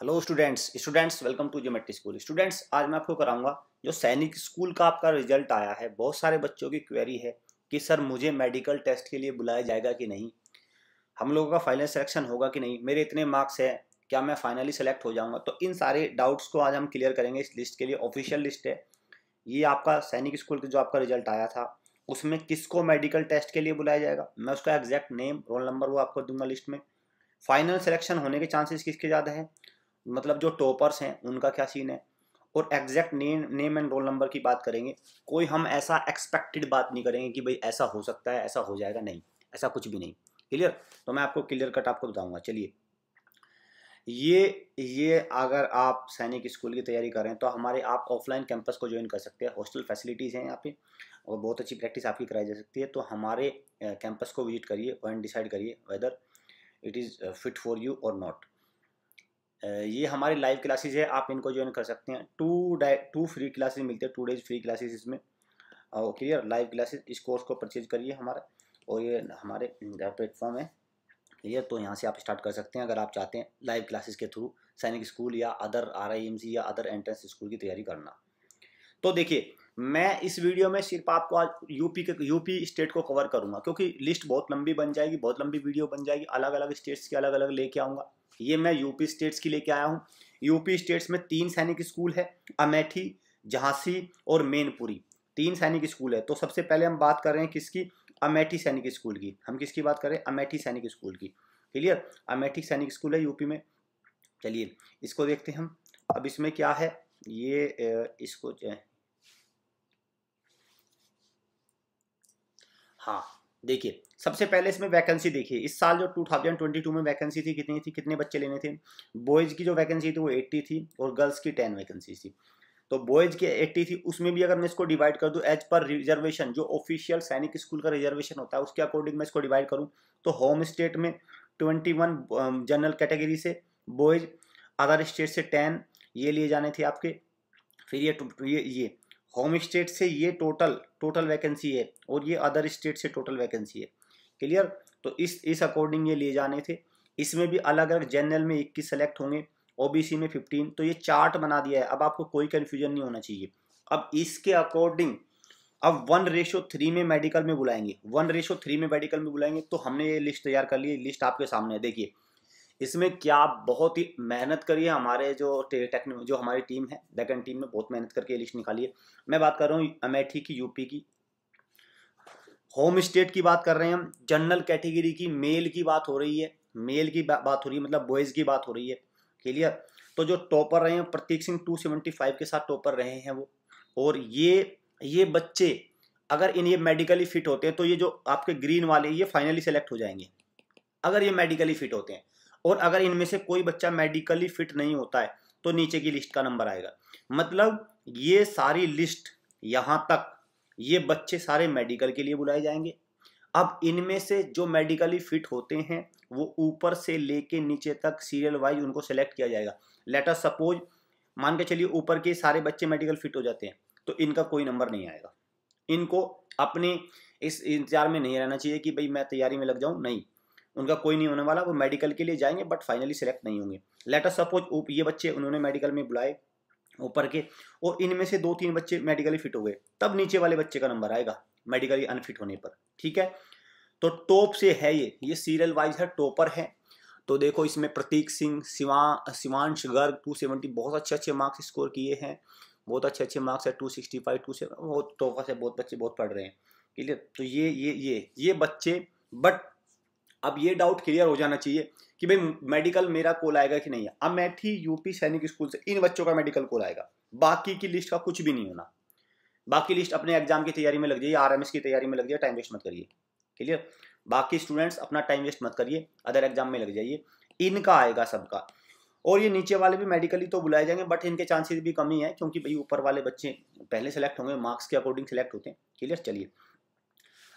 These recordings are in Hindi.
hello students students welcome to geometry school students आज मैं आपको कराऊंगा जो सैनिक स्कूल का आपका रिजल्ट आया है बहुत सारे बच्चों की क्वेरी है कि सर मुझे मेडिकल टेस्ट के लिए बुलाया जाएगा कि नहीं हम लोगों का फाइनल सिलेक्शन होगा कि नहीं मेरे इतने मार्क्स हैं क्या मैं फाइनली सेलेक्ट हो जाऊंगा तो इन सारे डाउट्स को आज हम क्लियर करेंगे इस लिस्ट के लिए ऑफिशियल लिस्ट है ये आपका सैनिक स्कूल का जो आपका रिजल्ट आया था उसमें किसको मेडिकल टेस्ट के लिए बुलाया जाएगा मैं उसका एग्जैक्ट नेम रोल नंबर वो आपको दूंगा लिस्ट में फाइनल सिलेक्शन होने के चांसेस किसके ज़्यादा हैं मतलब जो टॉपर्स हैं उनका क्या सीन है और exact name name and roll number की बात करेंगे कोई हम ऐसा एक्सपेक्टेड बात नहीं करेंगे कि भाई ऐसा हो सकता है ऐसा हो जाएगा नहीं ऐसा कुछ भी नहीं क्लियर तो मैं आपको क्लियर कट आपको बताऊंगा चलिए ये ये अगर आप सैनिक स्कूल की तैयारी कर रहे हैं तो हमारे आप ऑफलाइन कैंपस को ज्वाइन कर सकते हैं हॉस्टल फैसिलिटीज़ हैं यहाँ पे और बहुत अच्छी प्रैक्टिस आपकी कराई जा सकती है तो हमारे कैंपस को विजिट करिए और डिसाइड करिए whether it is fit for you और नॉट ये हमारी लाइव क्लासेज है आप इनको ज्वाइन कर सकते हैं today two free classes मिलते हैं टू डेज फ्री क्लासेज इसमें और क्लियर लाइव क्लासेज इस कोर्स को परचेज करिए हमारा और ये हमारे प्लेटफॉर्म है क्लियर तो यहाँ से आप स्टार्ट कर सकते हैं अगर आप चाहते हैं लाइव क्लासेज के थ्रू सैनिक स्कूल या अदर आर या अदर एंट्रेंस स्कूल की तैयारी करना तो देखिए मैं इस वीडियो में सिर्फ आपको आज यूपी के यूपी स्टेट को कवर करूंगा क्योंकि लिस्ट बहुत लंबी बन जाएगी बहुत लंबी वीडियो बन जाएगी अलग अलग स्टेट्स की अलग अलग लेके आऊँगा ये मैं यूपी स्टेट्स की लेके आया हूँ यूपी स्टेट्स में तीन सैनिक स्कूल है अमेठी झांसी और मेनपुरी तीन सैनिक स्कूल है तो सबसे पहले हम बात कर रहे हैं किसकी अमेठी सैनिक स्कूल की हम किसकी बात कर रहे हैं अमेठी सैनिक स्कूल की क्लियर अमेठी सैनिक स्कूल है यूपी में चलिए इसको देखते हैं हम अब इसमें क्या है ये इसको हाँ देखिए सबसे पहले इसमें वैकेंसी देखिए इस साल जो 2022 में वैकेंसी थी कितनी थी कितने बच्चे लेने थे बॉयज़ की जो वैकेंसी थी वो 80 थी और गर्ल्स की 10 वैकेंसी थी तो बॉयज़ की 80 थी उसमें भी अगर मैं इसको डिवाइड कर दूँ एज पर रिजर्वेशन जो ऑफिशियल सैनिक स्कूल का रिजर्वेशन होता है उसके अकॉर्डिंग मैं इसको डिवाइड करूँ तो होम स्टेट में ट्वेंटी जनरल कैटेगरी से बॉयज अदर स्टेट से टेन ये लिए जाने थे आपके फिर ये ये, ये होम स्टेट से ये टोटल टोटल वैकेंसी है और ये अदर स्टेट से टोटल वैकेंसी है क्लियर तो इस इस अकॉर्डिंग ये लिए जाने थे इसमें भी अलग अलग जनरल में इक्कीस सेलेक्ट होंगे ओबीसी में फिफ्टीन तो ये चार्ट बना दिया है अब आपको कोई कन्फ्यूजन नहीं होना चाहिए अब इसके अकॉर्डिंग अब वन रेशो थ्री में मेडिकल में बुलाएंगे वन रेशो थ्री में मेडिकल में बुलाएंगे तो हमने ये लिस्ट तैयार कर ली लिस्ट आपके सामने है देखिए इसमें क्या बहुत ही मेहनत करिए हमारे जो टेक्निक जो हमारी टीम है डेकन टीम में बहुत मेहनत करके ये लिस्ट निकाली है मैं बात कर रहा हूँ अमेठी की यूपी की होम स्टेट की बात कर रहे हैं हम जनरल कैटेगरी की मेल की बात हो रही है मेल की बा, बात हो रही है मतलब बॉयज़ की बात हो रही है क्लियर तो जो टॉपर रहे हैं प्रतीक सिंह टू के साथ टॉपर रहे हैं वो और ये ये बच्चे अगर इन ये मेडिकली फिट होते हैं तो ये जो आपके ग्रीन वाले ये फाइनली सेलेक्ट हो जाएंगे अगर ये मेडिकली फिट होते हैं और अगर इनमें से कोई बच्चा मेडिकली फिट नहीं होता है तो नीचे की लिस्ट का नंबर आएगा मतलब ये सारी लिस्ट यहाँ तक ये बच्चे सारे मेडिकल के लिए बुलाए जाएंगे अब इनमें से जो मेडिकली फिट होते हैं वो ऊपर से लेके नीचे तक सीरियल वाइज उनको सेलेक्ट किया जाएगा लेटर सपोज मान के चलिए ऊपर के सारे बच्चे मेडिकल फिट हो जाते हैं तो इनका कोई नंबर नहीं आएगा इनको अपने इस इंतजार में नहीं रहना चाहिए कि भाई मैं तैयारी में लग जाऊँ नहीं उनका कोई नहीं होने वाला वो मेडिकल के लिए जाएंगे बट फाइनली सिलेक्ट नहीं होंगे लेटर सपोज ये बच्चे उन्होंने मेडिकल में बुलाए ऊपर के और इनमें से दो तीन बच्चे मेडिकली फिट हो गए तब नीचे वाले बच्चे का नंबर आएगा मेडिकली अनफिट होने पर ठीक है तो टॉप से है ये ये सीरियल वाइज है टॉपर है तो देखो इसमें प्रतीक सिंह शिवा शिवांश गर्ग टू सेवेंटी बहुत अच्छे अच्छे मार्क्स स्कोर किए हैं बहुत अच्छे अच्छे मार्क्स है two sixty five two seven बहुत टॉपर से बहुत बच्चे बहुत पढ़ रहे हैं ठीक है तो ये ये ये ये बच्चे बट अब ये डाउट क्लियर हो जाना चाहिए कि भाई मेडिकल मेरा कॉल आएगा कि नहीं अब मैथी यूपी सैनिक स्कूल से इन बच्चों का मेडिकल कॉल आएगा बाकी की लिस्ट का कुछ भी नहीं होना बाकी लिस्ट अपने एग्जाम की तैयारी में लग जाइए आर की तैयारी में लग जाइए टाइम वेस्ट मत करिए क्लियर बाकी स्टूडेंट्स अपना टाइम वेस्ट मत करिए अदर एग्जाम में लग जाइए इनका आएगा सबका और ये नीचे वाले भी मेडिकली तो बुलाए जाएंगे बट इनके चांसेस भी कमी है क्योंकि भाई ऊपर वाले बच्चे पहले सेलेक्ट होंगे मार्क्स के अकॉर्डिंग सेलेक्ट होते हैं क्लियर चलिए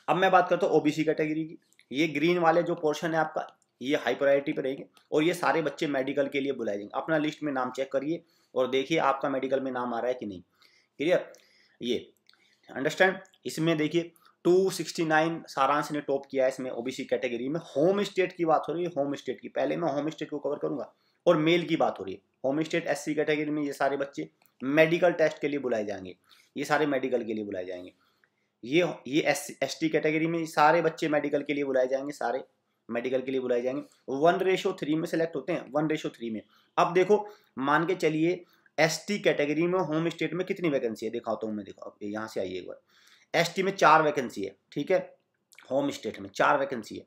अब मैं बात करता हूँ ओबीसी कैटेगरी की ये ग्रीन वाले जो पोर्शन है आपका ये हाई प्रायोरिटी पर रहेंगे और ये सारे बच्चे मेडिकल के लिए बुलाए जाएंगे अपना लिस्ट में नाम चेक करिए और देखिए आपका मेडिकल में नाम आ रहा है कि नहीं क्लियर ये अंडरस्टैंड इसमें देखिए 269 सारांश ने टॉप किया है इसमें ओबीसी कैटेगरी में होम स्टेट की बात हो रही है होम स्टेट की पहले मैं होम स्टेट को कवर करूंगा और मेल की बात हो रही है होम स्टेट एस कैटेगरी में ये सारे बच्चे मेडिकल टेस्ट के लिए बुलाए जाएंगे ये सारे मेडिकल के लिए बुलाए जाएंगे ये ये एस एस टी कैटेगरी में सारे बच्चे मेडिकल के लिए बुलाए जाएंगे सारे मेडिकल के लिए बुलाए जाएंगे वन रेशो थ्री में सेलेक्ट होते हैं वन रेशो थ्री में अब देखो मान के चलिए एस टी कैटेगरी में होम स्टेट में कितनी वैकेंसी है दिखाता तो हूँ मैं दिखाओ यहाँ से आइए एक बार एस टी में चार वैकेंसी है ठीक है होम स्टेट में चार वैकेंसी है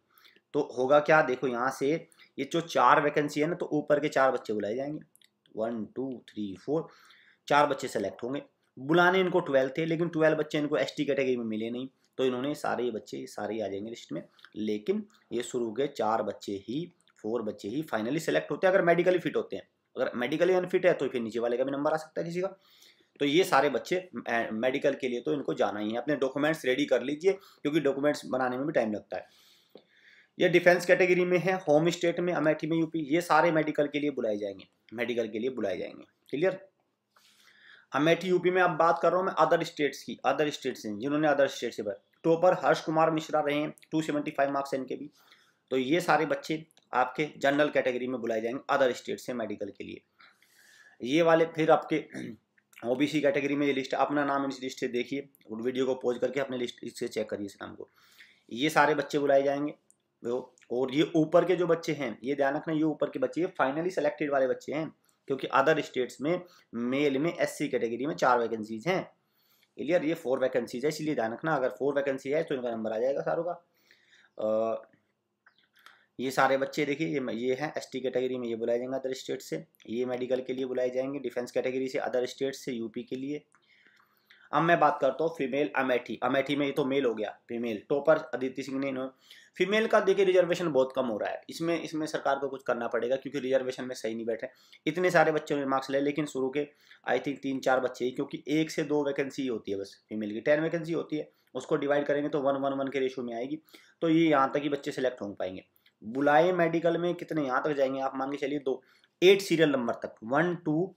तो होगा क्या देखो यहाँ से ये जो चार वैकेंसी है ना तो ऊपर के चार बच्चे बुलाए जाएंगे वन टू थ्री फोर चार बच्चे सेलेक्ट होंगे बुलाने इनको ट्वेल्व थे लेकिन ट्वेल्व बच्चे इनको एस कैटेगरी में मिले नहीं तो इन्होंने सारे बच्चे सारे आ जाएंगे लिस्ट में लेकिन ये शुरू के चार बच्चे ही फोर बच्चे ही फाइनली सेलेक्ट होते हैं अगर मेडिकली फिट होते हैं अगर मेडिकली अनफिट है तो फिर नीचे वाले का भी नंबर आ सकता है किसी का तो ये सारे बच्चे मेडिकल के लिए तो इनको जाना ही है अपने डॉक्यूमेंट्स रेडी कर लीजिए क्योंकि डॉक्यूमेंट्स बनाने में भी टाइम लगता है ये डिफेंस कैटेगरी में है होम स्टेट में अमेठी में यूपी ये सारे मेडिकल के लिए बुलाए जाएंगे मेडिकल के लिए बुलाए जाएंगे क्लियर अमेठी यूपी में अब बात कर रहा हूँ मैं अदर स्टेट्स की अदर स्टेट्स से जिन्होंने अदर स्टेट से भर टॉपर तो हर्ष कुमार मिश्रा रहे हैं टू सेवेंटी फाइव मार्क्स इनके भी तो ये सारे बच्चे आपके जनरल कैटेगरी में बुलाए जाएंगे अदर स्टेट से मेडिकल के लिए ये वाले फिर आपके ओबीसी कैटेगरी में ये लिस्ट अपना नाम इस लिस्ट से देखिए वीडियो को पोज करके अपने लिस्ट इससे चेक करिए इस नाम को ये सारे बच्चे बुलाए जाएंगे और ये ऊपर के जो बच्चे हैं ये ध्यान रखना ये ऊपर के बच्चे ये फाइनली सेलेक्टेड वाले बच्चे हैं क्योंकि अदर स्टेट्स में मेल में एससी कैटेगरी में चार वैकेंसीज हैं क्लियर ये फोर वैकेंसीज है इसलिए ध्यान रखना अगर फोर वैकेंसी है तो इनका नंबर आ जाएगा सारों का ये सारे बच्चे देखिए ये ये हैं एसटी कैटेगरी में ये बुलाए जाएंगे अदर स्टेट से ये मेडिकल के लिए बुलाए जाएंगे डिफेंस कैटेगरी से अदर स्टेट से यूपी के लिए अब मैं बात करता हूँ फीमेल अमेठी अमेठी में ये तो मेल हो गया फीमेल टॉपर अदिति सिंह ने इन्होंने फीमेल का देखिए रिजर्वेशन बहुत कम हो रहा है इसमें इसमें सरकार को कुछ करना पड़ेगा क्योंकि रिजर्वेशन में सही नहीं बैठे इतने सारे बच्चों ने मार्क्स ले लेकिन शुरू के आई थिंक तीन चार बच्चे ही क्योंकि एक से दो वैकेंसी होती है बस फीमेल की टेन वैकेंसी होती है उसको डिवाइड करेंगे तो वन वन वन के रेशो में आएगी तो ये यहाँ तक ही बच्चे सेलेक्ट हो पाएंगे बुलाए मेडिकल में कितने यहाँ तक जाएंगे आप मान के चलिए दो एट सीरियल नंबर तक वन टू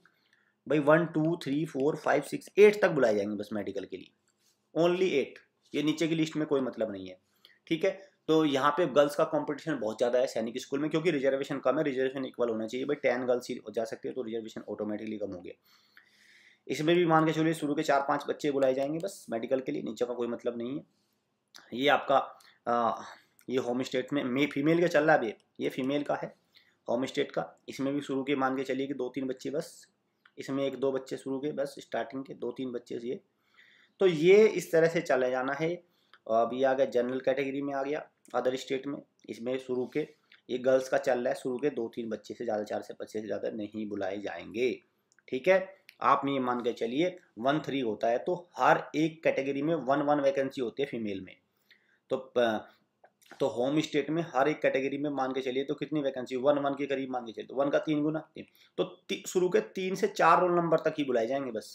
भाई one two three four five six eight तक बुलाए जाएंगे बस मेडिकल के लिए ओनली एट ये नीचे की लिस्ट में कोई मतलब नहीं है ठीक है तो यहाँ पे गर्ल्स का कंपटीशन बहुत ज़्यादा है सैनिक स्कूल में क्योंकि रिजर्वेशन कम है रिजर्वेशन इक्वल होना चाहिए भाई टेन गर्ल्स ही जा सकती है तो रिजर्वेशन ऑटोमेटिकली कम हो गया इसमें भी मान के चलिए शुरू के चार पाँच बच्चे बुलाए जाएंगे बस मेडिकल के लिए नीचे का कोई मतलब नहीं है ये आपका आ, ये होम स्टेट में मे फीमेल का चल रहा है ये फीमेल का है होम स्टेट का इसमें भी शुरू के मान के चलिए कि दो तीन बच्चे बस इसमें एक दो बच्चे शुरू के बस स्टार्टिंग के दो तीन बच्चे ये तो ये इस तरह से चले जाना है अब ये आ गया जनरल कैटेगरी में आ गया अदर स्टेट में इसमें शुरू के ये गर्ल्स का चल रहा है शुरू के दो तीन बच्चे से ज़्यादा चार से बच्चे से ज़्यादा नहीं बुलाए जाएंगे ठीक है आप ये मान के चलिए वन थ्री होता है तो हर एक कैटेगरी में वन वन वैकेंसी होती है फीमेल में तो तो होम स्टेट में हर एक कैटेगरी में मान के चलिए तो कितनी वैकेंसी वन वन के करीब मान के चलिए तो वन का तीन गुना तीन तो ती, शुरू के तीन से चार रोल नंबर तक ही बुलाए जाएंगे बस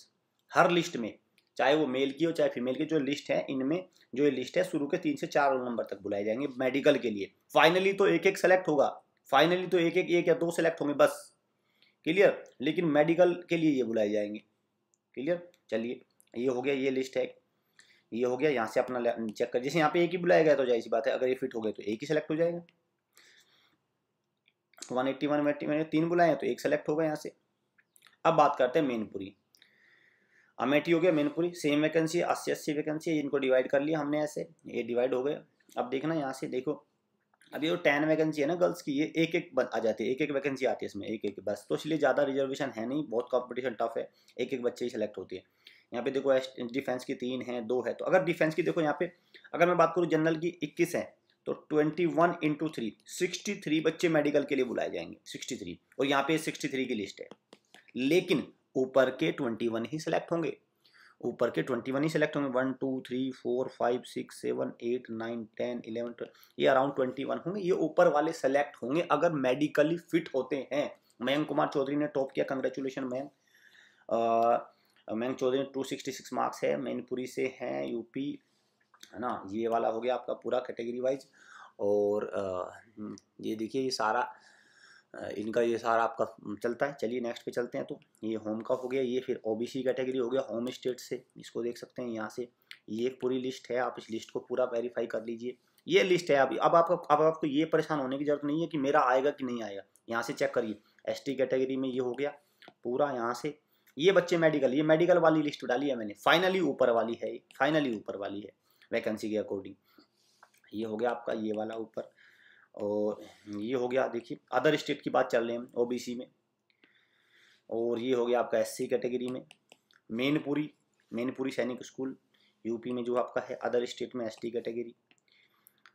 हर लिस्ट में चाहे वो मेल की हो चाहे फीमेल की जो लिस्ट है इनमें जो ये लिस्ट है शुरू के तीन से चार रोल नंबर तक बुलाए जाएंगे मेडिकल के लिए फाइनली तो एक एक सेलेक्ट होगा फाइनली तो एक एक एक या दो सेलेक्ट होंगे बस क्लियर लेकिन मेडिकल के लिए ये बुलाए जाएंगे क्लियर चलिए ये हो गया ये लिस्ट है ये हो गया यहाँ से अपना चेक कर जैसे यहाँ पे एक ही बुलाया गया तो जाए इसी बात है अगर ये फिट हो गया तो एक ही सेलेक्ट हो जाएगा वन एट्टी वन एट्टी मैंने तीन बुलाए हैं तो एक सेलेक्ट होगा यहाँ से अब बात करते हैं मेनपुरी अमेठी हो गया मेनपुरी सेम वैकेंसी है अस्सी अस्सी वैकेंसी है इनको डिवाइड कर लिया हमने ऐसे ये डिवाइड हो गए अब देखना यहाँ से देखो अभी जो टेन वैकेंसी है ना गर्ल्स की ये एक एक आ जाती है एक एक वैकेंसी आती है इसमें एक एक बस तो इसलिए ज़्यादा रिजर्वेशन है नहीं बहुत कॉम्पिटिशन टफ है एक एक बच्चे ही सेलेक्ट होती है यहाँ पे देखो डिफेंस की तीन है दो है तो अगर डिफेंस की देखो यहाँ पे अगर मैं बात करूँ जनरल की इक्कीस है तो 21 one into three sixty three बच्चे मेडिकल के लिए बुलाए जाएंगे 63 और यहाँ पे 63 की लिस्ट है लेकिन ऊपर के 21 ही सिलेक्ट होंगे ऊपर के 21 ही सिलेक्ट होंगे one two three four five six seven eight nine ten eleven ये अराउंड ट्वेंटी वन होंगे ये ऊपर वाले सेलेक्ट होंगे अगर मेडिकली फिट होते हैं मयंक कुमार चौधरी ने टॉप किया कंग्रेचुलेशन मयंक मैंग चौधरी में टू सिक्सटी सिक्स मार्क्स है मैनपुरी से हैं यूपी है ना ये वाला हो गया आपका पूरा कैटेगरी वाइज और हम्म, ये देखिए ये सारा इनका ये सारा आपका हम्म, चलता है चलिए नेक्स्ट पे चलते हैं तो ये होम का हो गया ये फिर ओबीसी कैटेगरी हो गया होम स्टेट से इसको देख सकते हैं यहाँ से ये एक पूरी लिस्ट है आप इस लिस्ट को पूरा वेरीफाई कर लीजिए ये लिस्ट है अभी अब आपको अब आपको ये परेशान होने की जरूरत नहीं है कि मेरा आएगा कि नहीं आएगा यहाँ से चेक करिए एस कैटेगरी में ये हो गया पूरा यहाँ से ये बच्चे मेडिकल ये मेडिकल वाली लिस्ट डाली है मैंने फाइनली ऊपर वाली है फाइनली ऊपर वाली है वैकेंसी के अकॉर्डिंग ये हो गया आपका ये वाला ऊपर और ये हो गया देखिए अदर स्टेट की बात चल रही है ओबीसी में और ये हो गया आपका एससी कैटेगरी में मेनपुरी मेनपुरी सैनिक स्कूल यूपी में जो आपका है अदर स्टेट में एसटी कैटेगरी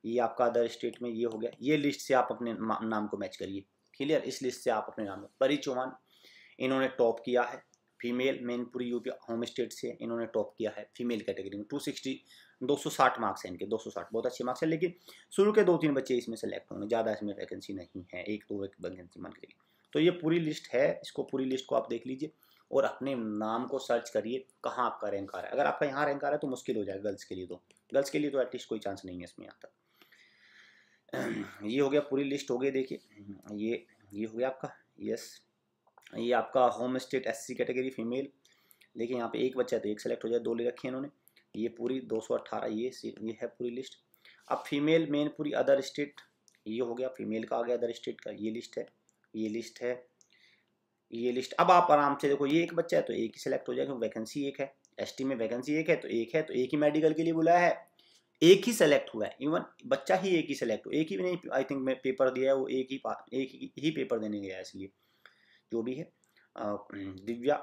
ये आपका अदर स्टेट में ये हो गया ये लिस्ट से आप अपने नाम को मैच करिए क्लियर इस लिस्ट से आप अपने नाम परी चौहान इन्होंने टॉप किया है female Mainpuri UP home state से इन्होंने टॉप किया है फीमेल कैटेगरी में 260 260 मार्क्स हैं इनके 260 बहुत अच्छे मार्क्स हैं लेकिन शुरू के दो तीन बच्चे इसमें सेलेक्ट होंगे ज़्यादा इसमें वैकेंसी नहीं है एक दो एक वैकेंसी मान के लिए तो ये पूरी लिस्ट है इसको पूरी लिस्ट को आप देख लीजिए और अपने नाम को सर्च करिए कहाँ आपका रैंक आ रहा है अगर आपका यहाँ रैंक आ रहा है तो मुश्किल हो जाएगा गर्ल्स के लिए तो गर्ल्स के लिए तो एटलीस्ट कोई चांस नहीं है इसमें यहाँ तक ये हो गया पूरी लिस्ट हो गई देखिए ये ये हो गया आपका यस ये आपका home state S category female देखिए यहाँ पे एक बच्चा है तो एक सेलेक्ट हो जाए दो ले रखी है इन्होंने ये पूरी 218 ये ये है पूरी लिस्ट अब फीमेल मेन पूरी अदर स्टेट ये हो गया फीमेल का आ गया अदर स्टेट का ये लिस्ट है ये लिस्ट है ये लिस्ट अब आप आराम से देखो ये एक बच्चा है तो एक ही सेलेक्ट हो जाए क्योंकि वैकेंसी एक है एस में वैकेंसी एक है तो एक है तो एक ही मेडिकल के लिए बुलाया है एक ही सेलेक्ट हुआ है इवन बच्चा ही एक ही सेलेक्ट हुआ एक ही नहीं आई थिंक मैं पेपर दिया है वो एक ही एक ही पेपर देने गया है इसलिए जो भी है दिव्या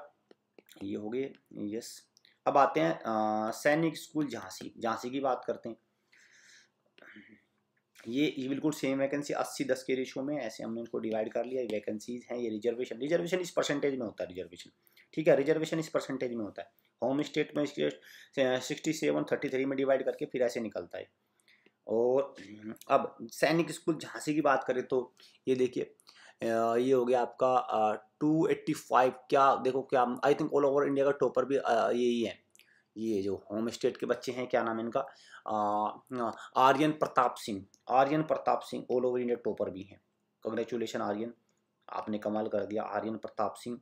ये हो गए यस अब आते हैं सैनिक स्कूल झांसी झांसी की बात करते हैं ये ये बिल्कुल सेम वैकेंसी अस्सी दस के रेशो में ऐसे हमने इनको डिवाइड कर लिया वैकेंसीज हैं ये रिजर्वेशन रिजर्वेशन इस परसेंटेज में होता है रिजर्वेशन ठीक है रिजर्वेशन इस परसेंटेज में होता है होम स्टेट में इसके सिक्सटी सेवन थर्टी थ्री में डिवाइड करके फिर ऐसे निकलता है और अब सैनिक स्कूल झांसी की बात करें तो ये देखिए ये हो गया आपका टू एट्टी फाइव क्या देखो क्या I think all over India का टॉपर भी यही है ये जो होम स्टेट के बच्चे हैं क्या नाम है इनका Aryan Pratap Singh Aryan Pratap Singh all over India topper भी हैं कंग्रेचुलेशन आर्यन आपने कमाल कर दिया Aryan Pratap Singh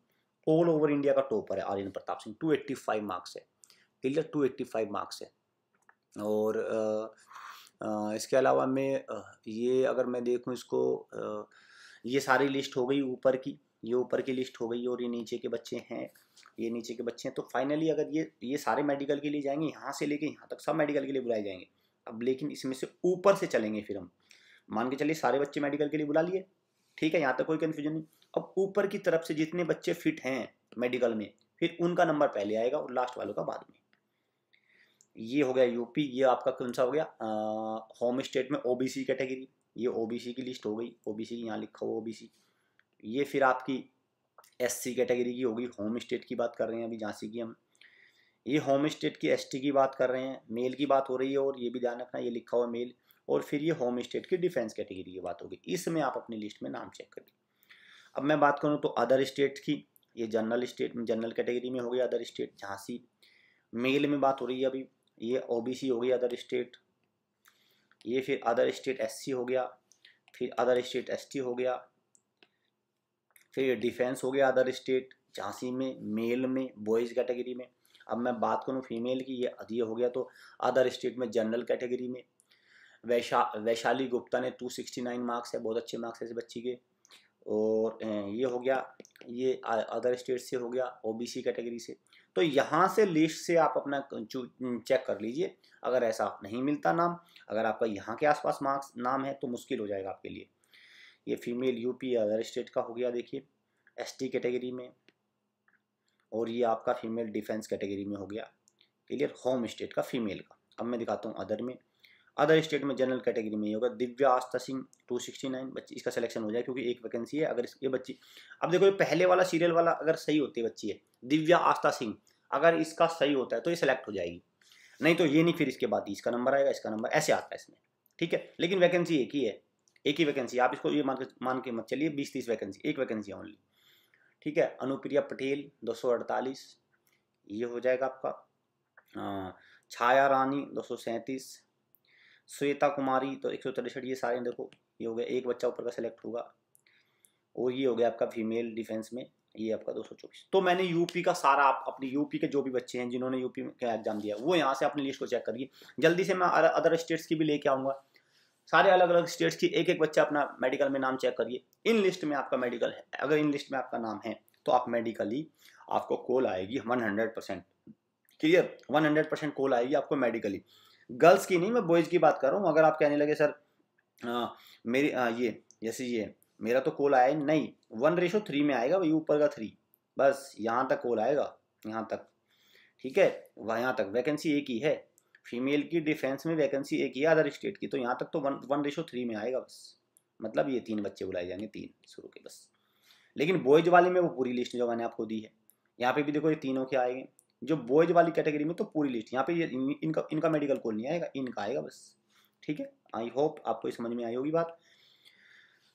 all over India का टॉपर है Aryan Pratap Singh two eighty five marks है clear two eighty five marks है और आ, आ, इसके अलावा मैं ये अगर मैं देखूँ इसको आ, ये सारी लिस्ट हो गई ऊपर की ये ऊपर की लिस्ट हो गई और ये नीचे के बच्चे हैं ये नीचे के बच्चे हैं तो फाइनली अगर ये ये सारे मेडिकल के लिए जाएंगे यहाँ से लेके यहाँ तक सब मेडिकल के लिए बुलाए जाएंगे अब लेकिन इसमें से ऊपर से चलेंगे फिर हम मान के चलिए सारे बच्चे मेडिकल के लिए बुला लिए ठीक है यहाँ तक कोई कन्फ्यूजन नहीं अब ऊपर की तरफ से जितने बच्चे फिट हैं मेडिकल में फिर उनका नंबर पहले आएगा और लास्ट वालों का बाद में ये हो गया यूपी ये आपका कौन सा हो गया होम स्टेट में ओबीसी कैटेगरी ये ओबीसी की लिस्ट हो गई ओबीसी की यहाँ लिखा हुआ ओबीसी ये फिर आपकी एससी कैटेगरी की होगी होम स्टेट की बात कर रहे हैं अभी झांसी की हम ये होम स्टेट की एसटी की बात कर रहे हैं मेल की बात हो रही है और ये भी ध्यान रखना ये लिखा हुआ मेल और फिर ये होम स्टेट की डिफेंस कैटेगरी की बात होगी इसमें आप अपनी लिस्ट में नाम चेक करें अब मैं बात करूँ तो अदर स्टेट की ये जनरल स्टेट जनरल कैटेगरी में हो गई अदर स्टेट झांसी मेल में बात हो रही है अभी ये ओबीसी हो गई अदर स्टेट ये फिर अदर स्टेट एससी हो गया फिर अदर स्टेट एसटी हो गया फिर डिफेंस हो गया अदर स्टेट झांसी में मेल में बॉयज़ कैटेगरी में अब मैं बात करूँ फीमेल की ये ये हो गया तो अदर स्टेट में जनरल कैटेगरी में वैशा वैशाली गुप्ता ने 269 मार्क्स है बहुत अच्छे मार्क्स है इस बच्ची के और ये हो गया ये अदर स्टेट से हो गया ओबीसी कैटेगरी से तो यहाँ से लिस्ट से आप अपना चेक कर लीजिए अगर ऐसा नहीं मिलता नाम अगर आपका यहाँ के आसपास मार्क्स नाम है तो मुश्किल हो जाएगा आपके लिए ये फीमेल यूपी या अदर स्टेट का हो गया देखिए एसटी कैटेगरी में और ये आपका फीमेल डिफेंस कैटेगरी में हो गया क्लियर होम स्टेट का फीमेल का अब मैं दिखाता हूँ अदर में अदर स्टेट में जनरल कैटेगरी में ही होगा Divya Astha Singh two sixty nine बच्ची इसका सिलेक्शन हो जाए क्योंकि एक वैकेंसी है अगर ये बच्ची अब देखो ये पहले वाला सीरियल वाला अगर सही होती है बच्ची है दिव्या आस्था सिंह अगर इसका सही होता है तो ये सिलेक्ट हो जाएगी नहीं तो ये नहीं फिर इसके बाद इसका नंबर आएगा इसका नंबर ऐसे आता है इसमें ठीक है लेकिन वैकेंसी एक ही है एक ही वैकेंसी आप इसको ये मान के मान के मत चलिए बीस तीस वैकेंसी एक वैकेंसी ओनली ठीक है अनुप्रिया पटेल दो सौ अड़तालीस ये हो जाएगा आपका हाँ, छाया रानी दो सौ सैंतीस श्वेता कुमारी तो एक सौ तिरसठ ये सारे देखो ये हो गया एक बच्चा ऊपर का सिलेक्ट होगा और ये हो गया आपका फीमेल डिफेंस में ये आपका दो सौ चौबीस तो मैंने यूपी का सारा आप अपनी यूपी के जो भी बच्चे हैं जिन्होंने यूपी का एग्जाम दिया वो यहाँ से अपनी लिस्ट को चेक करिए जल्दी से मैं अदर स्टेट्स की भी लेके आऊँगा सारे अलग अलग स्टेट्स की एक एक बच्चा अपना मेडिकल में नाम चेक करिए इन लिस्ट में आपका मेडिकल है अगर इन लिस्ट में आपका नाम है तो आप मेडिकली आपको कॉल आएगी one hundred percent clear one hundred percent call आएगी आपको मेडिकली गर्ल्स की नहीं मैं बॉयज़ की बात कर रहा हूँ अगर आप कहने लगे सर आ, मेरी आ, ये जैसे ये मेरा तो कॉल आया नहीं वन रेशो थ्री में आएगा वही ऊपर का थ्री बस यहाँ तक कॉल आएगा यहाँ तक ठीक है वह यहाँ तक वैकेंसी एक ही है फीमेल की डिफेंस में वैकेंसी एक ही है अदर स्टेट की तो यहाँ तक तो वन वन रेशो थ्री में आएगा बस मतलब ये तीन बच्चे बुलाए जाएंगे तीन शुरू के बस लेकिन बॉयज वाले में वो पूरी लिस्ट जो मैंने आपको दी है यहाँ पे भी देखो ये तीनों के आएंगे जो बॉयज वाली कैटेगरी में तो पूरी लिस्ट यहाँ पे ये इनका इनका मेडिकल कोल नहीं आएगा इनका आएगा बस ठीक है आई होप आपको समझ में आई होगी बात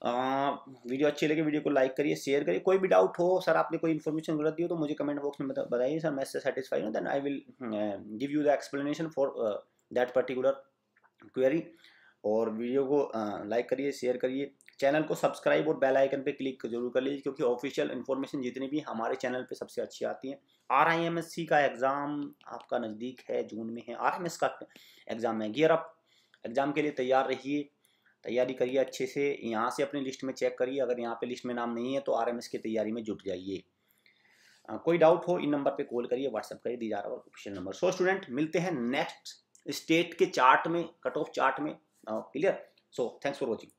आ, वीडियो अच्छी लगे वीडियो को लाइक करिए शेयर करिए कोई भी डाउट हो सर आपने कोई इन्फॉर्मेशन गलत दी हो तो मुझे कमेंट बॉक्स में बताइए सर मैं इससे सेटिस्फाइड हूँ then I will give you the explanation for that particular query और वीडियो को लाइक करिए शेयर करिए चैनल को सब्सक्राइब और बेल आइकन पे क्लिक जरूर कर लीजिए क्योंकि ऑफिशियल इन्फॉर्मेशन जितनी भी हमारे चैनल पे सबसे अच्छी आती है R I M S C का एग्ज़ाम आपका नज़दीक है जून में है आर एम एस का एग्ज़ाम है गियर अप एग्ज़ाम के लिए तैयार रहिए तैयारी करिए अच्छे से यहाँ से अपनी लिस्ट में चेक करिए अगर यहाँ पर लिस्ट में नाम नहीं है तो आर एम एस की तैयारी में जुट जाइए कोई डाउट हो इन नंबर पर कॉल करिए व्हाट्सअप करिए दी जा रहा है ऑफिशियल नंबर सो स्टूडेंट मिलते हैं नेक्स्ट स्टेट के चार्ट में कट ऑफ चार्ट में clear oh, so thanks for watching